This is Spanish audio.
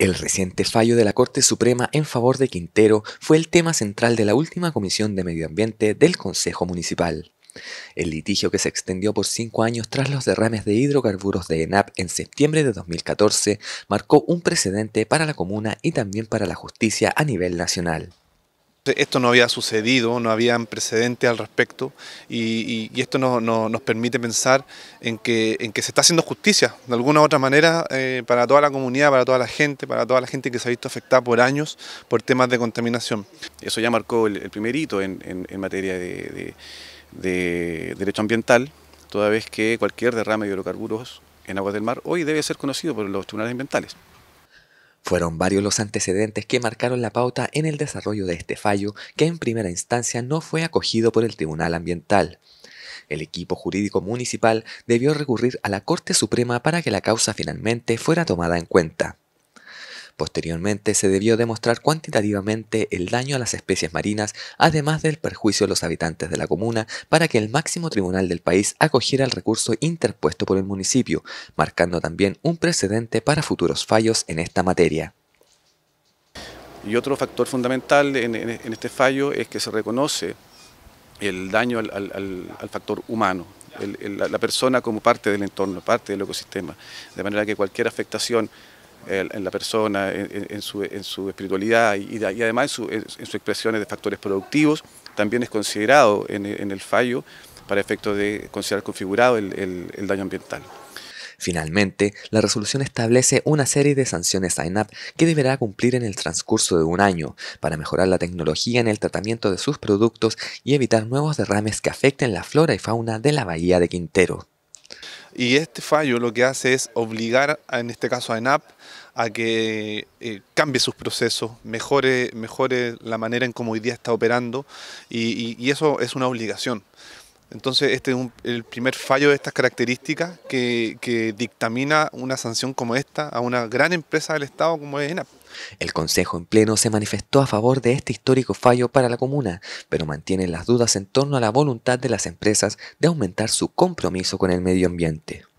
El reciente fallo de la Corte Suprema en favor de Quintero fue el tema central de la última Comisión de Medio Ambiente del Consejo Municipal. El litigio que se extendió por cinco años tras los derrames de hidrocarburos de ENAP en septiembre de 2014 marcó un precedente para la comuna y también para la justicia a nivel nacional. Esto no había sucedido, no habían precedentes al respecto y, esto nos permite pensar en que, se está haciendo justicia, de alguna u otra manera, eh, para toda la comunidad, para toda la gente, para toda la gente que se ha visto afectada por años por temas de contaminación. Eso ya marcó el, primer hito en, materia de, de derecho ambiental, toda vez que cualquier derrame de hidrocarburos en aguas del mar hoy debe ser conocido por los tribunales ambientales. Fueron varios los antecedentes que marcaron la pauta en el desarrollo de este fallo que en primera instancia no fue acogido por el Tribunal Ambiental. El equipo jurídico municipal debió recurrir a la Corte Suprema para que la causa finalmente fuera tomada en cuenta. Posteriormente se debió demostrar cuantitativamente el daño a las especies marinas, además del perjuicio a los habitantes de la comuna, para que el máximo tribunal del país acogiera el recurso interpuesto por el municipio, marcando también un precedente para futuros fallos en esta materia. Y otro factor fundamental en, este fallo es que se reconoce el daño al, factor humano, la persona como parte del entorno, parte del ecosistema, de manera que cualquier afectación en la persona, en, su, espiritualidad y, además en, sus expresiones de factores productivos, también es considerado en, el fallo para efectos de considerar configurado el, daño ambiental. Finalmente, la resolución establece una serie de sanciones a INAP que deberá cumplir en el transcurso de un año para mejorar la tecnología en el tratamiento de sus productos y evitar nuevos derrames que afecten la flora y fauna de la bahía de Quintero. Y este fallo lo que hace es obligar, en este caso a ENAP, a que eh, cambie sus procesos, mejore, mejore la manera en cómo hoy día está operando y eso es una obligación. Entonces, este es el primer fallo de estas características que, que, dictamina una sanción como esta a una gran empresa del Estado como es ENAP. El Consejo en pleno se manifestó a favor de este histórico fallo para la comuna, pero mantiene las dudas en torno a la voluntad de las empresas de aumentar su compromiso con el medio ambiente.